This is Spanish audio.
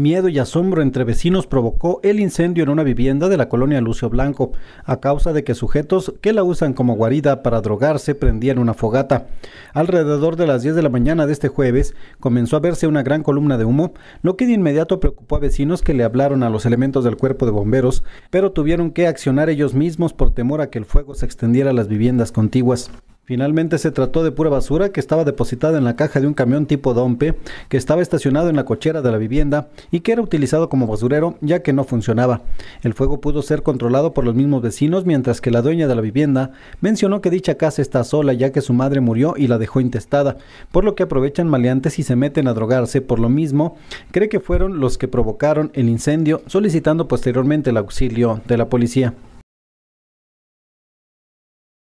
Miedo y asombro entre vecinos provocó el incendio en una vivienda de la colonia Lucio Blanco, a causa de que sujetos que la usan como guarida para drogarse prendían una fogata. Alrededor de las 10 de la mañana de este jueves comenzó a verse una gran columna de humo, lo que de inmediato preocupó a vecinos que le hablaron a los elementos del cuerpo de bomberos, pero tuvieron que accionar ellos mismos por temor a que el fuego se extendiera a las viviendas contiguas. Finalmente se trató de pura basura que estaba depositada en la caja de un camión tipo Dompe que estaba estacionado en la cochera de la vivienda y que era utilizado como basurero ya que no funcionaba. El fuego pudo ser controlado por los mismos vecinos mientras que la dueña de la vivienda mencionó que dicha casa está sola ya que su madre murió y la dejó intestada, por lo que aprovechan maleantes y se meten a drogarse por lo mismo. Cree que fueron los que provocaron el incendio solicitando posteriormente el auxilio de la policía.